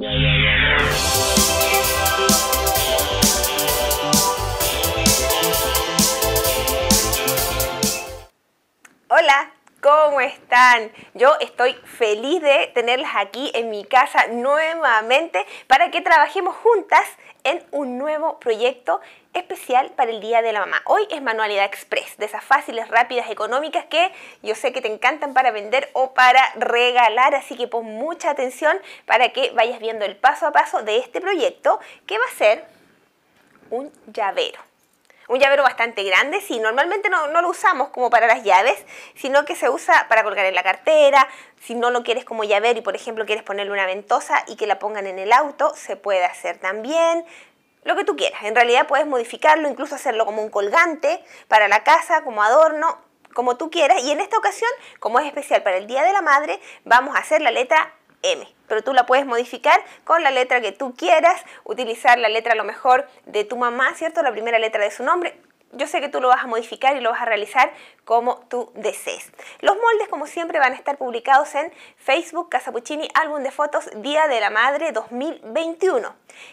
yeah, yeah, yeah. ¿Cómo están? Yo estoy feliz de tenerlas aquí en mi casa nuevamente para que trabajemos juntas en un nuevo proyecto especial para el Día de la Mamá. Hoy es Manualidad Express, de esas fáciles, rápidas, económicas que yo sé que te encantan para vender o para regalar, así que pon mucha atención para que vayas viendo el paso a paso de este proyecto que va a ser un llavero un llavero bastante grande, sí, normalmente no, lo usamos como para las llaves, sino que se usa para colgar en la cartera, si no lo quieres como llavero y por ejemplo quieres ponerle una ventosa y que la pongan en el auto, se puede hacer también. Lo que tú quieras, en realidad puedes modificarlo, incluso hacerlo como un colgante para la casa, como adorno, como tú quieras. Y en esta ocasión, como es especial para el Día de la Madre, vamos a hacer la letra M. Pero tú la puedes modificar con la letra que tú quieras, utilizar la letra a lo mejor de tu mamá, ¿cierto? La primera letra de su nombre. Yo sé que tú lo vas a modificar y lo vas a realizar como tú desees. Los moldes, como siempre, van a estar publicados en Facebook Casapuccini Álbum de Fotos Día de la Madre 2021.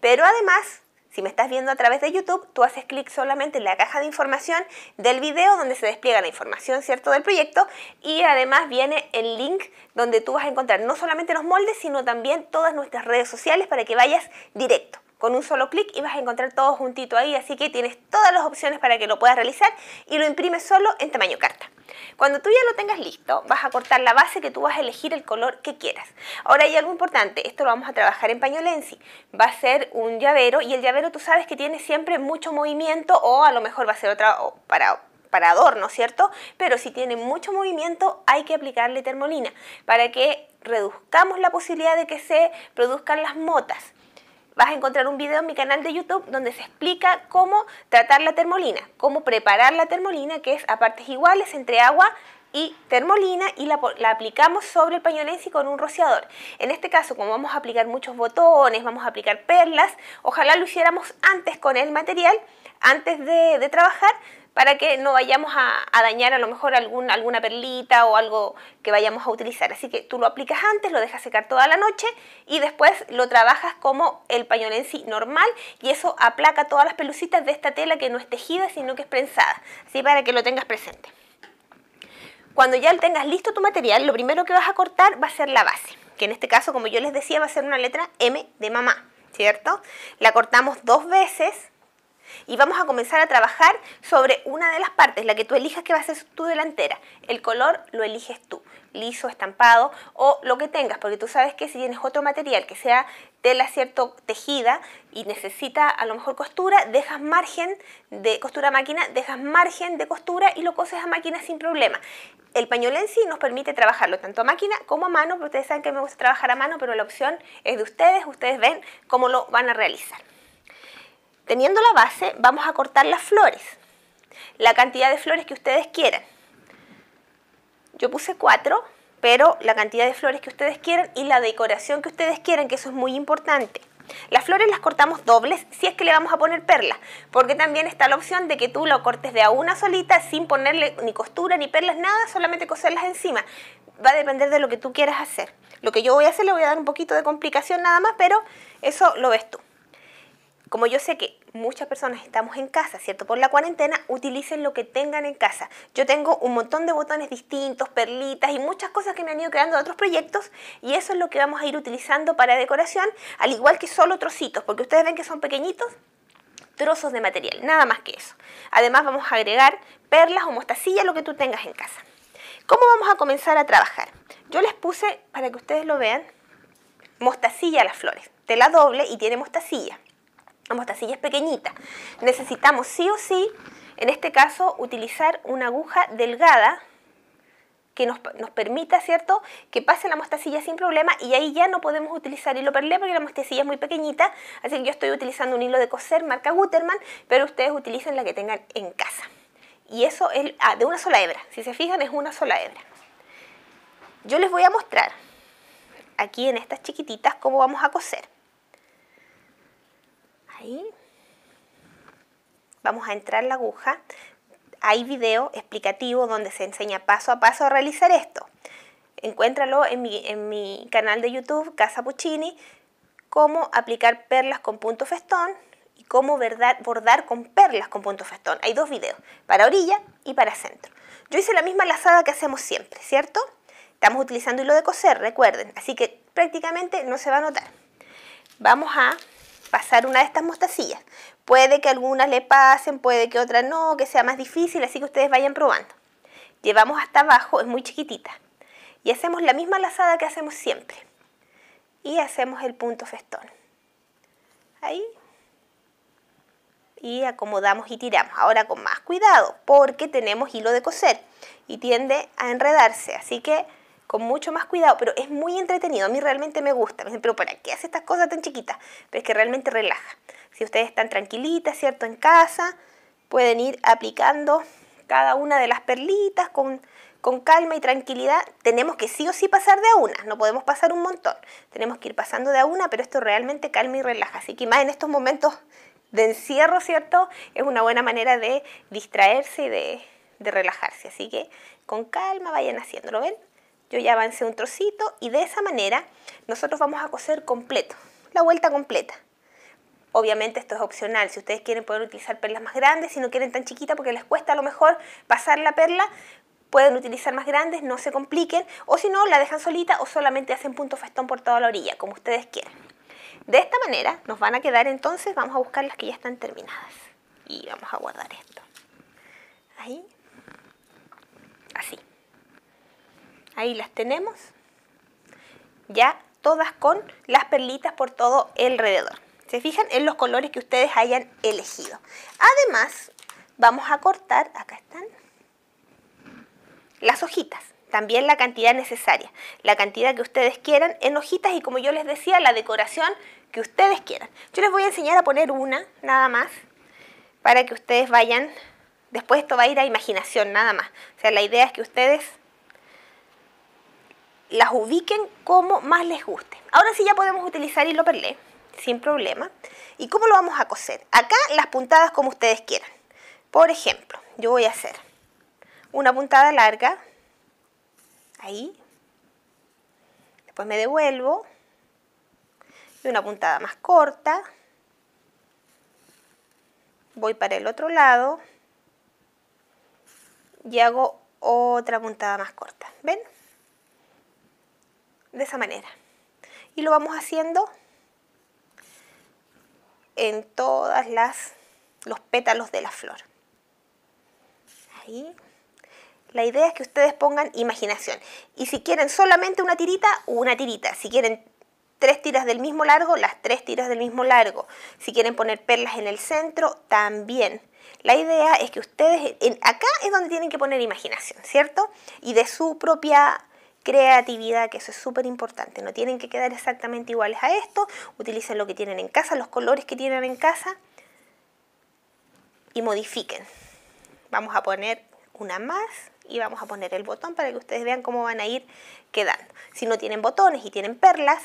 Pero además, si me estás viendo a través de YouTube, tú haces clic solamente en la caja de información del video donde se despliega la información, ¿cierto?, del proyecto y además viene el link donde tú vas a encontrar no solamente los moldes, sino también todas nuestras redes sociales para que vayas directo. Con un solo clic y vas a encontrar todo juntito ahí, así que tienes todas las opciones para que lo puedas realizar y lo imprimes solo en tamaño carta. Cuando tú ya lo tengas listo, vas a cortar la base que tú vas a elegir el color que quieras. Ahora hay algo importante, esto lo vamos a trabajar en pañolensi. Va a ser un llavero y el llavero tú sabes que tiene siempre mucho movimiento o a lo mejor va a ser otra para para adorno, ¿cierto? Pero si tiene mucho movimiento hay que aplicarle termolina para que reduzcamos la posibilidad de que se produzcan las motas vas a encontrar un video en mi canal de YouTube donde se explica cómo tratar la termolina, cómo preparar la termolina, que es a partes iguales entre agua y termolina y la, aplicamos sobre el pañolensi con un rociador. En este caso, como vamos a aplicar muchos botones, vamos a aplicar perlas, ojalá lo hiciéramos antes con el material, antes de trabajar, para que no vayamos a, dañar a lo mejor alguna perlita o algo que vayamos a utilizar. Así que tú lo aplicas antes, lo dejas secar toda la noche y después lo trabajas como el pañuelo sí normal y eso aplaca todas las pelucitas de esta tela que no es tejida sino que es prensada. Así para que lo tengas presente. Cuando ya tengas listo tu material, lo primero que vas a cortar va a ser la base, que en este caso, como yo les decía, va a ser una letra M de mamá, ¿cierto? La cortamos dos veces y vamos a comenzar a trabajar sobre una de las partes, la que tú elijas que va a ser tu delantera. El color lo eliges tú, liso, estampado o lo que tengas, porque tú sabes que si tienes otro material que sea tela cierto tejida y necesita a lo mejor costura, dejas margen de costura máquina, dejas margen de costura y lo coses a máquina sin problema. El pañuelo en sí nos permite trabajarlo tanto a máquina como a mano, porque ustedes saben que me gusta trabajar a mano, pero la opción es de ustedes, ustedes ven cómo lo van a realizar. Teniendo la base, vamos a cortar las flores, la cantidad de flores que ustedes quieran. Yo puse cuatro, pero la cantidad de flores que ustedes quieran y la decoración que ustedes quieran, que eso es muy importante. Las flores las cortamos dobles si es que le vamos a poner perlas, porque también está la opción de que tú lo cortes de a una solita sin ponerle ni costura ni perlas, nada, solamente coserlas encima. Va a depender de lo que tú quieras hacer. Lo que yo voy a hacer le voy a dar un poquito de complicación nada más, pero eso lo ves tú como yo sé que muchas personas estamos en casa, ¿cierto? Por la cuarentena, utilicen lo que tengan en casa. Yo tengo un montón de botones distintos, perlitas y muchas cosas que me han ido creando de otros proyectos y eso es lo que vamos a ir utilizando para decoración, al igual que solo trocitos, porque ustedes ven que son pequeñitos trozos de material, nada más que eso. Además vamos a agregar perlas o mostacillas, lo que tú tengas en casa. ¿Cómo vamos a comenzar a trabajar? Yo les puse, para que ustedes lo vean, mostacilla a las flores. Te la doble y tiene mostacilla. La mostacilla es pequeñita, Necesitamos sí o sí, en este caso, utilizar una aguja delgada que nos, permita, ¿cierto?, que pase la mostacilla sin problema y ahí ya no podemos utilizar hilo perlé porque la mostacilla es muy pequeñita, así que yo estoy utilizando un hilo de coser marca Guterman, pero ustedes utilicen la que tengan en casa. Y eso es ah, de una sola hebra, si se fijan es una sola hebra. Yo les voy a mostrar aquí en estas chiquititas cómo vamos a coser. Vamos a entrar la aguja. Hay video explicativo donde se enseña paso a paso a realizar esto. Encuéntralo en mi, canal de YouTube, Casa Puccini, cómo aplicar perlas con punto festón y cómo bordar con perlas con punto festón. Hay dos videos, para orilla y para centro. Yo hice la misma lazada que hacemos siempre, ¿cierto? Estamos utilizando hilo de coser, recuerden, así que prácticamente no se va a notar. Vamos a pasar una de estas mostacillas. Puede que algunas le pasen, puede que otras no, que sea más difícil, así que ustedes vayan probando. Llevamos hasta abajo, es muy chiquitita. Y hacemos la misma lazada que hacemos siempre. Y hacemos el punto festón. Ahí. Y acomodamos y tiramos. Ahora con más cuidado, porque tenemos hilo de coser y tiende a enredarse. Así que con mucho más cuidado, pero es muy entretenido, a mí realmente me gusta. Me dicen, pero ¿para qué hace estas cosas tan chiquitas? Pero es que realmente relaja. Si ustedes están tranquilitas, ¿cierto? En casa, pueden ir aplicando cada una de las perlitas con, con calma y tranquilidad. Tenemos que sí o sí pasar de a una, no podemos pasar un montón. Tenemos que ir pasando de a una, pero esto realmente calma y relaja. Así que más en estos momentos de encierro, ¿cierto? Es una buena manera de distraerse y de, de relajarse. Así que con calma vayan haciéndolo, ¿ven? Yo ya avancé un trocito y de esa manera nosotros vamos a coser completo, la vuelta completa. Obviamente esto es opcional, si ustedes quieren pueden utilizar perlas más grandes, si no quieren tan chiquita porque les cuesta a lo mejor pasar la perla, pueden utilizar más grandes, no se compliquen, o si no, la dejan solita o solamente hacen punto festón por toda la orilla, como ustedes quieran. De esta manera nos van a quedar entonces, vamos a buscar las que ya están terminadas y vamos a guardar esto. Ahí, así. Ahí las tenemos. Ya todas con las perlitas por todo alrededor. Se fijan en los colores que ustedes hayan elegido. Además, vamos a cortar, acá están, las hojitas. También la cantidad necesaria, la cantidad que ustedes quieran en hojitas y como yo les decía, la decoración que ustedes quieran. Yo les voy a enseñar a poner una, nada más, para que ustedes vayan, después esto va a ir a imaginación, nada más. O sea, la idea es que ustedes las ubiquen como más les guste. Ahora sí ya podemos utilizar hilo perlé sin problema. ¿Y cómo lo vamos a coser? Acá las puntadas como ustedes quieran. Por ejemplo, yo voy a hacer una puntada larga, ahí, después me devuelvo, y una puntada más corta, voy para el otro lado y hago otra puntada más corta. ¿Ven? de esa manera. Y lo vamos haciendo en todas las los pétalos de la flor. Ahí. La idea es que ustedes pongan imaginación. Y si quieren solamente una tirita, una tirita. Si quieren tres tiras del mismo largo, las tres tiras del mismo largo. Si quieren poner perlas en el centro, también. La idea es que ustedes, acá es donde tienen que poner imaginación, ¿cierto? Y de su propia creatividad, que eso es súper importante. No tienen que quedar exactamente iguales a esto. Utilicen lo que tienen en casa, los colores que tienen en casa y modifiquen. Vamos a poner una más y vamos a poner el botón para que ustedes vean cómo van a ir quedando. Si no tienen botones y tienen perlas,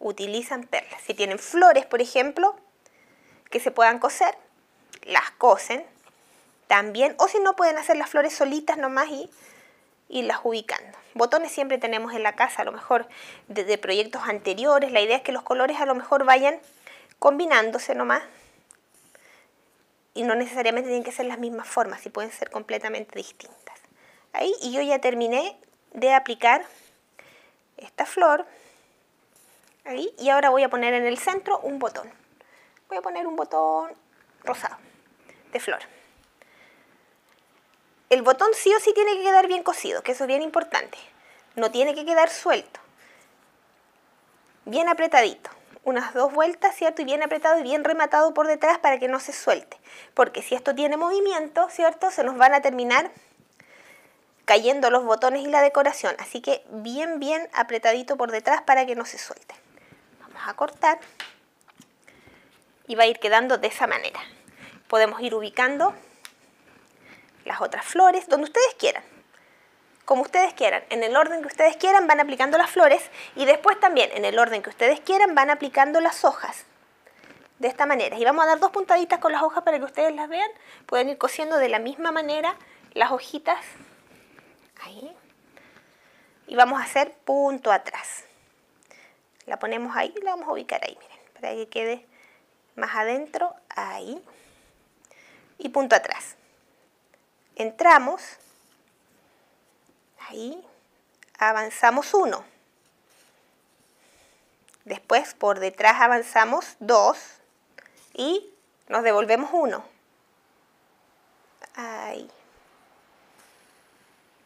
utilizan perlas. Si tienen flores, por ejemplo, que se puedan coser, las cosen también. O si no, pueden hacer las flores solitas nomás y y las ubicando. Botones siempre tenemos en la casa, a lo mejor de, proyectos anteriores. La idea es que los colores a lo mejor vayan combinándose nomás y no necesariamente tienen que ser las mismas formas y pueden ser completamente distintas. Ahí, y yo ya terminé de aplicar esta flor. Ahí, y ahora voy a poner en el centro un botón. Voy a poner un botón rosado de flor el botón sí o sí tiene que quedar bien cosido, que eso es bien importante. No tiene que quedar suelto. Bien apretadito. Unas dos vueltas, ¿cierto? Y bien apretado y bien rematado por detrás para que no se suelte. Porque si esto tiene movimiento, ¿cierto? Se nos van a terminar cayendo los botones y la decoración. Así que bien, bien apretadito por detrás para que no se suelte. Vamos a cortar. Y va a ir quedando de esa manera. Podemos ir ubicando otras flores, donde ustedes quieran. Como ustedes quieran, en el orden que ustedes quieran van aplicando las flores y después también en el orden que ustedes quieran van aplicando las hojas. De esta manera. Y vamos a dar dos puntaditas con las hojas para que ustedes las vean. Pueden ir cosiendo de la misma manera las hojitas. Ahí. Y vamos a hacer punto atrás. La ponemos ahí y la vamos a ubicar ahí, miren, para que quede más adentro, ahí. Y punto atrás entramos, ahí avanzamos uno Después por detrás avanzamos 2 y nos devolvemos uno Ahí.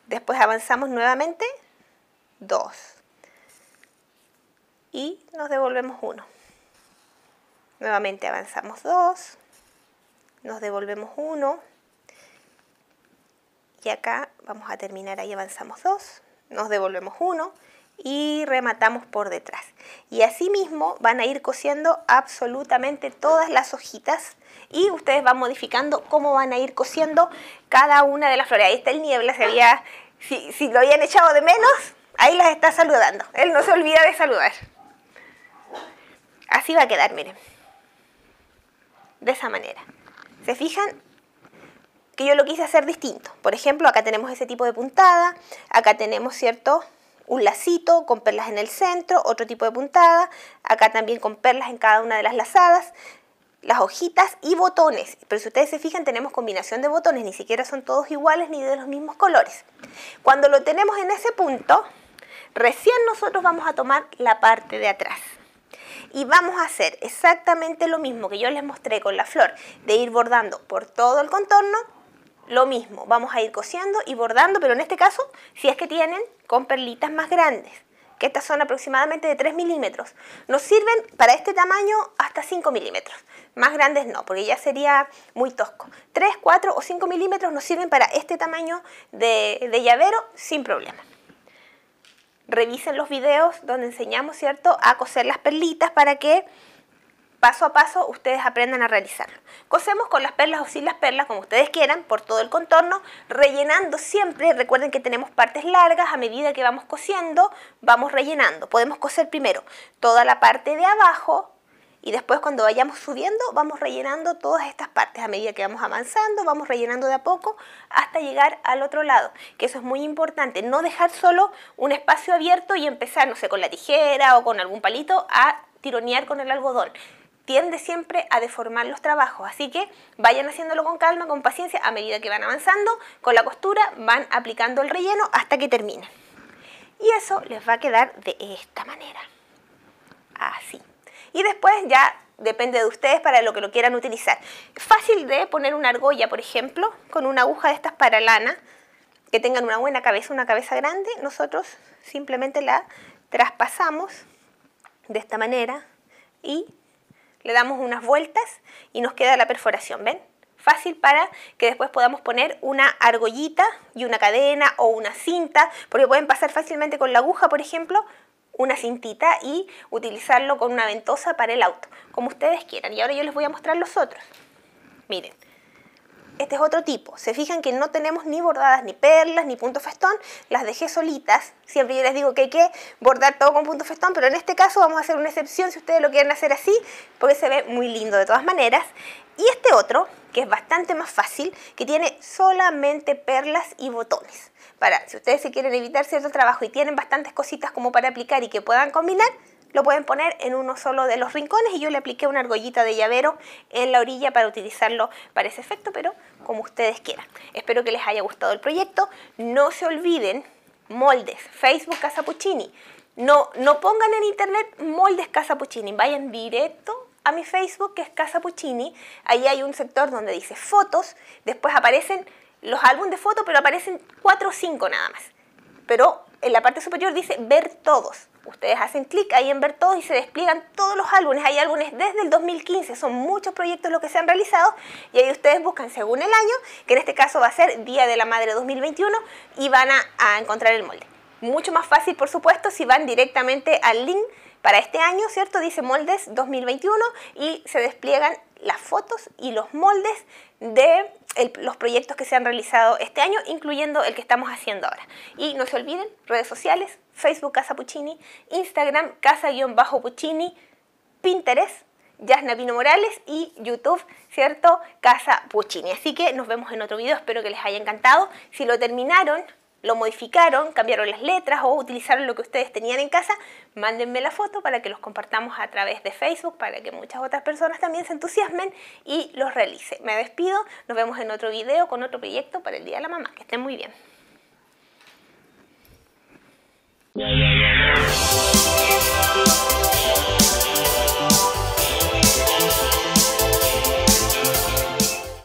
Después avanzamos nuevamente 2. Y nos devolvemos uno Nuevamente avanzamos 2. Nos devolvemos uno y acá vamos a terminar ahí avanzamos dos nos devolvemos uno y rematamos por detrás y así mismo van a ir cosiendo absolutamente todas las hojitas y ustedes van modificando cómo van a ir cosiendo cada una de las flores ahí está el niebla si, si lo habían echado de menos ahí las está saludando él no se olvida de saludar así va a quedar miren de esa manera se fijan que yo lo quise hacer distinto. Por ejemplo, acá tenemos ese tipo de puntada, acá tenemos, ¿cierto? Un lacito con perlas en el centro, otro tipo de puntada, acá también con perlas en cada una de las lazadas, las hojitas y botones. Pero si ustedes se fijan, tenemos combinación de botones, ni siquiera son todos iguales ni de los mismos colores. Cuando lo tenemos en ese punto, recién nosotros vamos a tomar la parte de atrás y vamos a hacer exactamente lo mismo que yo les mostré con la flor, de ir bordando por todo el contorno lo mismo, vamos a ir cosiendo y bordando, pero en este caso, si es que tienen, con perlitas más grandes, que estas son aproximadamente de 3 milímetros. Nos sirven para este tamaño hasta 5 milímetros, más grandes no, porque ya sería muy tosco. 3, 4 o 5 milímetros nos sirven para este tamaño de, de llavero sin problema. Revisen los videos donde enseñamos, ¿cierto?, a coser las perlitas para que paso a paso ustedes aprendan a realizarlo. Cosemos con las perlas o sin las perlas, como ustedes quieran, por todo el contorno, rellenando siempre. Recuerden que tenemos partes largas, a medida que vamos cosiendo, vamos rellenando. Podemos coser primero toda la parte de abajo y después cuando vayamos subiendo vamos rellenando todas estas partes. A medida que vamos avanzando, vamos rellenando de a poco hasta llegar al otro lado, que eso es muy importante. No dejar solo un espacio abierto y empezar, no sé, con la tijera o con algún palito a tironear con el algodón tiende siempre a deformar los trabajos, así que vayan haciéndolo con calma, con paciencia, a medida que van avanzando con la costura van aplicando el relleno hasta que termine. Y eso les va a quedar de esta manera, así. Y después ya depende de ustedes para lo que lo quieran utilizar. Fácil de poner una argolla, por ejemplo, con una aguja de estas para lana, que tengan una buena cabeza, una cabeza grande, nosotros simplemente la traspasamos de esta manera y le damos unas vueltas y nos queda la perforación, ¿ven? Fácil para que después podamos poner una argollita y una cadena o una cinta, porque pueden pasar fácilmente con la aguja, por ejemplo, una cintita y utilizarlo con una ventosa para el auto, como ustedes quieran. Y ahora yo les voy a mostrar los otros. Miren, este es otro tipo. Se fijan que no tenemos ni bordadas, ni perlas, ni punto festón. Las dejé solitas. Siempre yo les digo que hay que bordar todo con punto festón, pero en este caso vamos a hacer una excepción si ustedes lo quieren hacer así, porque se ve muy lindo de todas maneras. Y este otro, que es bastante más fácil, que tiene solamente perlas y botones. Para, si ustedes se quieren evitar cierto trabajo y tienen bastantes cositas como para aplicar y que puedan combinar, lo pueden poner en uno solo de los rincones y yo le apliqué una argollita de llavero en la orilla para utilizarlo para ese efecto, pero como ustedes quieran. Espero que les haya gustado el proyecto. No se olviden, moldes, Facebook Casa Puccini. No, no pongan en internet moldes Casa Puccini, vayan directo a mi Facebook que es Casa Puccini. Ahí hay un sector donde dice fotos, después aparecen los álbumes de fotos, pero aparecen 4 o 5 nada más. Pero en la parte superior dice ver todos. Ustedes hacen clic ahí en ver todo y se despliegan todos los álbumes. Hay álbumes desde el 2015, son muchos proyectos los que se han realizado y ahí ustedes buscan según el año, que en este caso va a ser Día de la Madre 2021 y van a, a encontrar el molde. Mucho más fácil, por supuesto, si van directamente al link para este año, ¿cierto? Dice moldes 2021 y se despliegan las fotos y los moldes de los proyectos que se han realizado este año, incluyendo el que estamos haciendo ahora. Y no se olviden, redes sociales, Facebook Casa Puccini, Instagram Casa-Puccini, Pinterest, Yasna Pino Morales y YouTube, ¿cierto? Casa Puccini. Así que nos vemos en otro video, espero que les haya encantado. Si lo terminaron, lo modificaron, cambiaron las letras o utilizaron lo que ustedes tenían en casa, mándenme la foto para que los compartamos a través de Facebook, para que muchas otras personas también se entusiasmen y los realice. Me despido, nos vemos en otro video con otro proyecto para el Día de la Mamá. Que estén muy bien.